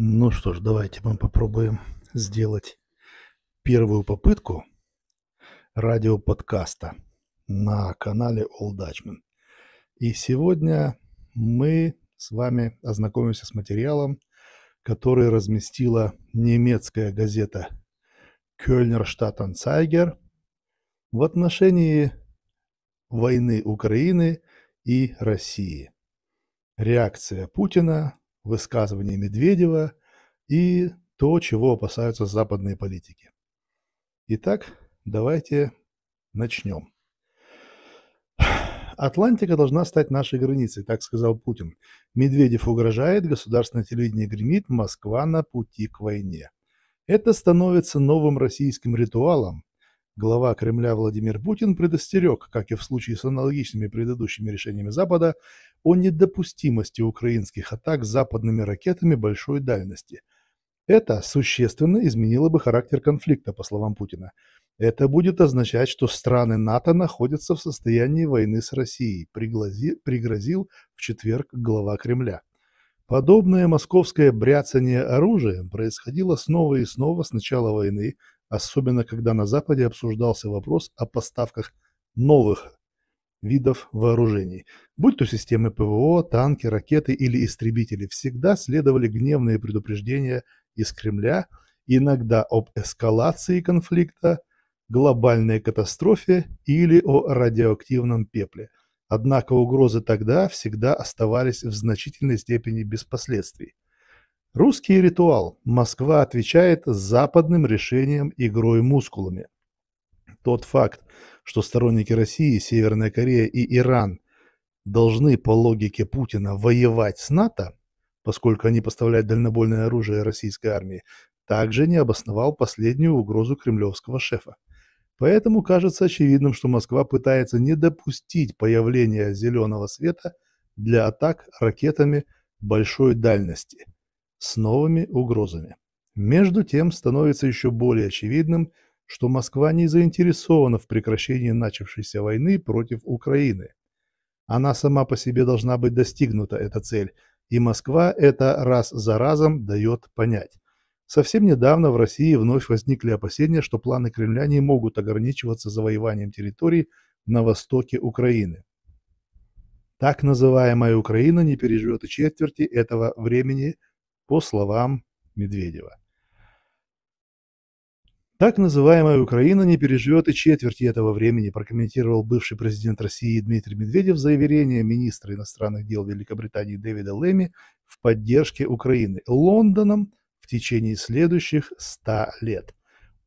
Ну что ж, давайте мы попробуем сделать первую попытку радиоподкаста на канале All Dutchman. И сегодня мы с вами ознакомимся с материалом, который разместила немецкая газета Кёльнер Штатанцайгер в отношении войны Украины и России. Реакция Путина высказывания Медведева и то, чего опасаются западные политики. Итак, давайте начнем. Атлантика должна стать нашей границей, так сказал Путин. Медведев угрожает, государственное телевидение гремит, Москва на пути к войне. Это становится новым российским ритуалом, Глава Кремля Владимир Путин предостерег, как и в случае с аналогичными предыдущими решениями Запада, о недопустимости украинских атак западными ракетами большой дальности. Это существенно изменило бы характер конфликта, по словам Путина. Это будет означать, что страны НАТО находятся в состоянии войны с Россией, пригрозил, в четверг глава Кремля. Подобное московское бряцание оружием происходило снова и снова с начала войны особенно когда на Западе обсуждался вопрос о поставках новых видов вооружений. Будь то системы ПВО, танки, ракеты или истребители, всегда следовали гневные предупреждения из Кремля, иногда об эскалации конфликта, глобальной катастрофе или о радиоактивном пепле. Однако угрозы тогда всегда оставались в значительной степени без последствий. Русский ритуал. Москва отвечает западным решением игрой мускулами. Тот факт, что сторонники России, Северная Корея и Иран должны по логике Путина воевать с НАТО, поскольку они поставляют дальнобольное оружие российской армии, также не обосновал последнюю угрозу кремлевского шефа. Поэтому кажется очевидным, что Москва пытается не допустить появления зеленого света для атак ракетами большой дальности – с новыми угрозами. Между тем становится еще более очевидным, что Москва не заинтересована в прекращении начавшейся войны против Украины. Она сама по себе должна быть достигнута, эта цель, и Москва это раз за разом дает понять. Совсем недавно в России вновь возникли опасения, что планы Кремля не могут ограничиваться завоеванием территорий на востоке Украины. Так называемая Украина не переживет и четверти этого времени – по словам Медведева. Так называемая Украина не переживет и четверти этого времени, прокомментировал бывший президент России Дмитрий Медведев заявление министра иностранных дел Великобритании Дэвида Леми в поддержке Украины Лондоном в течение следующих ста лет.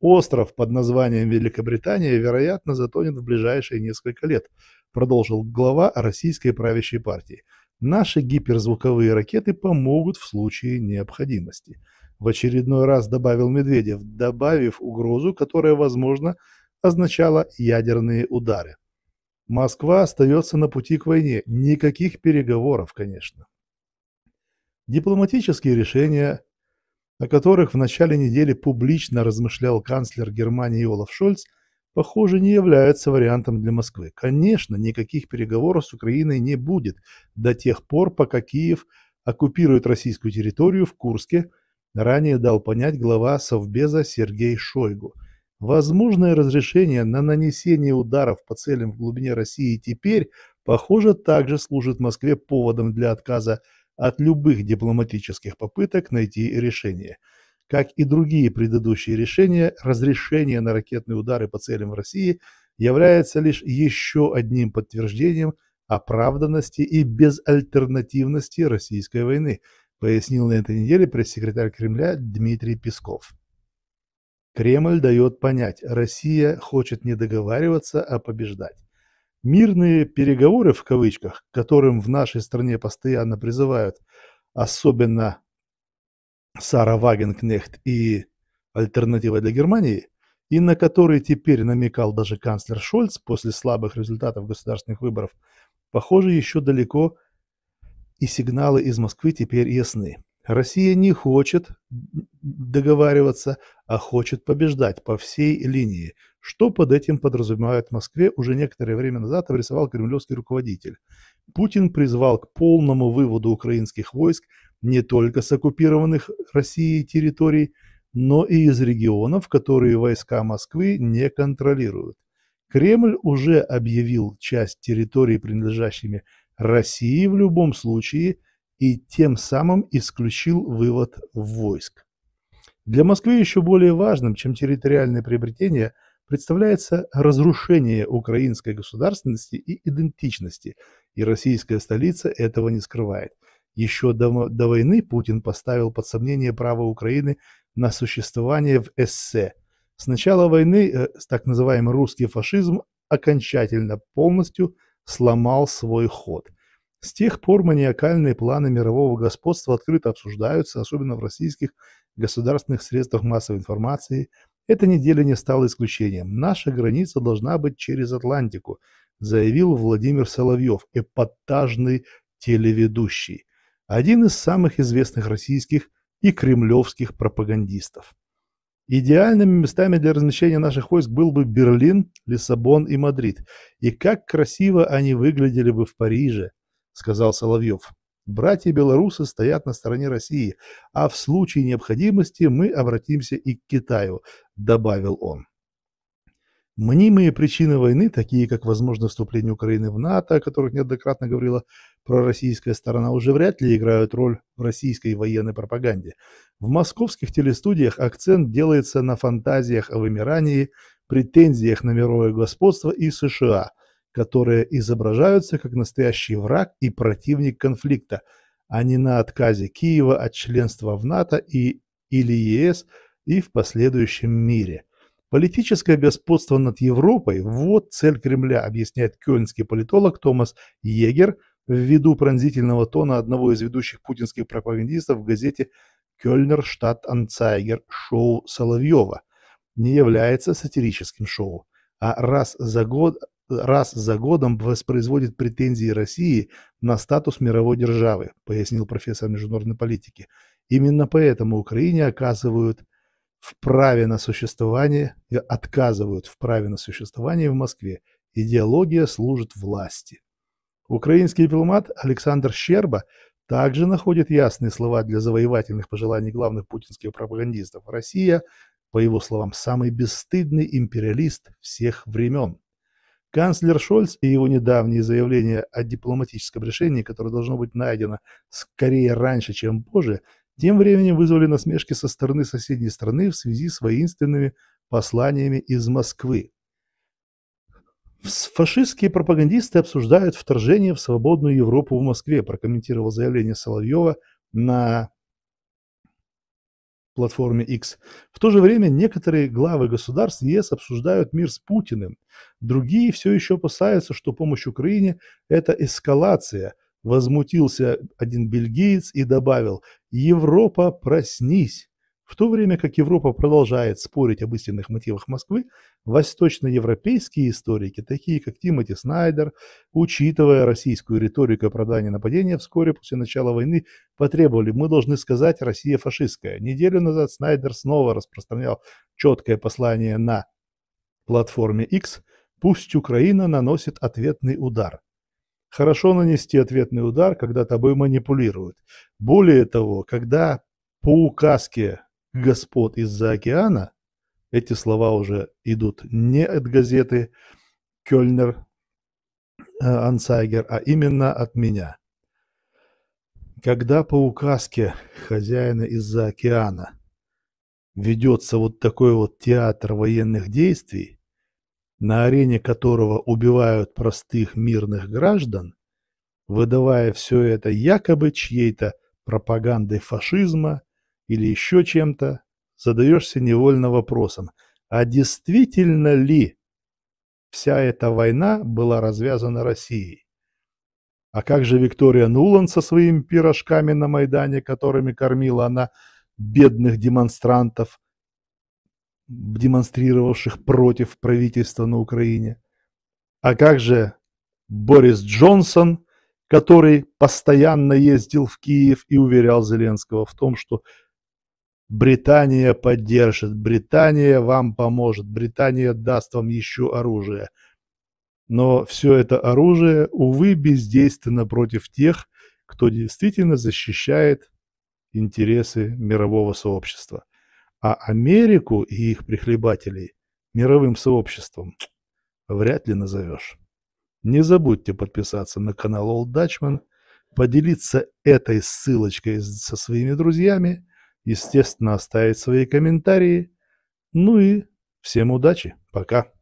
Остров под названием Великобритания, вероятно, затонет в ближайшие несколько лет, продолжил глава российской правящей партии – Наши гиперзвуковые ракеты помогут в случае необходимости. В очередной раз добавил Медведев, добавив угрозу, которая, возможно, означала ядерные удары. Москва остается на пути к войне. Никаких переговоров, конечно. Дипломатические решения, о которых в начале недели публично размышлял канцлер Германии Олаф Шольц – похоже, не является вариантом для Москвы. Конечно, никаких переговоров с Украиной не будет до тех пор, пока Киев оккупирует российскую территорию в Курске, ранее дал понять глава Совбеза Сергей Шойгу. Возможное разрешение на нанесение ударов по целям в глубине России теперь, похоже, также служит Москве поводом для отказа от любых дипломатических попыток найти решение – как и другие предыдущие решения, разрешение на ракетные удары по целям в России является лишь еще одним подтверждением оправданности и безальтернативности российской войны, пояснил на этой неделе пресс-секретарь Кремля Дмитрий Песков. Кремль дает понять, Россия хочет не договариваться, а побеждать. Мирные переговоры, в кавычках, которым в нашей стране постоянно призывают, особенно Сара Вагенкнехт и «Альтернатива для Германии», и на который теперь намекал даже канцлер Шольц после слабых результатов государственных выборов, похоже, еще далеко, и сигналы из Москвы теперь ясны. Россия не хочет договариваться, а хочет побеждать по всей линии, что под этим подразумевает в Москве, уже некоторое время назад обрисовал кремлевский руководитель. Путин призвал к полному выводу украинских войск не только с оккупированных Россией территорий, но и из регионов, которые войска Москвы не контролируют. Кремль уже объявил часть территорий, принадлежащими России в любом случае, и тем самым исключил вывод войск. Для Москвы еще более важным, чем территориальное приобретение, представляется разрушение украинской государственности и идентичности, и российская столица этого не скрывает. Еще до, до войны Путин поставил под сомнение право Украины на существование в эссе. С начала войны э, так называемый русский фашизм окончательно полностью сломал свой ход. С тех пор маниакальные планы мирового господства открыто обсуждаются, особенно в российских государственных средствах массовой информации – эта неделя не стала исключением. Наша граница должна быть через Атлантику, заявил Владимир Соловьев, эпатажный телеведущий, один из самых известных российских и кремлевских пропагандистов. Идеальными местами для размещения наших войск был бы Берлин, Лиссабон и Мадрид. И как красиво они выглядели бы в Париже, сказал Соловьев. Братья-белорусы стоят на стороне России, а в случае необходимости мы обратимся и к Китаю», – добавил он. Мнимые причины войны, такие как возможное вступление Украины в НАТО, о которых неоднократно говорила пророссийская сторона, уже вряд ли играют роль в российской военной пропаганде. В московских телестудиях акцент делается на фантазиях о вымирании, претензиях на мировое господство и США – которые изображаются как настоящий враг и противник конфликта, а не на отказе Киева от членства в НАТО и, или ЕС и в последующем мире. Политическое господство над Европой – вот цель Кремля, объясняет кёльнский политолог Томас Егер ввиду пронзительного тона одного из ведущих путинских пропагандистов в газете «Кёльнер штат Анцайгер» шоу Соловьева. Не является сатирическим шоу а раз, за год, раз за годом воспроизводит претензии России на статус мировой державы, пояснил профессор международной политики. Именно поэтому Украине оказывают в праве на существование, э, отказывают в праве на существование в Москве. Идеология служит власти. Украинский дипломат Александр Щерба также находит ясные слова для завоевательных пожеланий главных путинских пропагандистов. Россия, по его словам, самый бесстыдный империалист всех времен. Канцлер Шольц и его недавние заявления о дипломатическом решении, которое должно быть найдено скорее раньше, чем позже, тем временем вызвали насмешки со стороны соседней страны в связи с воинственными посланиями из Москвы. Фашистские пропагандисты обсуждают вторжение в свободную Европу в Москве, прокомментировал заявление Соловьева на платформе X. В то же время некоторые главы государств ЕС обсуждают мир с Путиным. Другие все еще опасаются, что помощь Украине – это эскалация. Возмутился один бельгиец и добавил «Европа, проснись!» В то время как Европа продолжает спорить об истинных мотивах Москвы, восточноевропейские историки, такие как Тимоти Снайдер, учитывая российскую риторику о оправдания нападения, вскоре после начала войны потребовали «мы должны сказать «Россия фашистская». Неделю назад Снайдер снова распространял четкое послание на платформе X «Пусть Украина наносит ответный удар». Хорошо нанести ответный удар, когда тобой манипулируют. Более того, когда по указке господ из-за океана, эти слова уже идут не от газеты Кёльнер э, Ансайгер, а именно от меня. Когда по указке хозяина из-за океана ведется вот такой вот театр военных действий, на арене которого убивают простых мирных граждан, выдавая все это якобы чьей-то пропагандой фашизма, или еще чем-то, задаешься невольно вопросом, а действительно ли вся эта война была развязана Россией? А как же Виктория Нулан со своими пирожками на Майдане, которыми кормила она бедных демонстрантов, демонстрировавших против правительства на Украине? А как же Борис Джонсон, который постоянно ездил в Киев и уверял Зеленского в том, что Британия поддержит, Британия вам поможет, Британия даст вам еще оружие. Но все это оружие, увы, бездейственно против тех, кто действительно защищает интересы мирового сообщества. А Америку и их прихлебателей мировым сообществом вряд ли назовешь. Не забудьте подписаться на канал Old Dutchman, поделиться этой ссылочкой со своими друзьями – естественно, оставить свои комментарии. Ну и всем удачи, пока.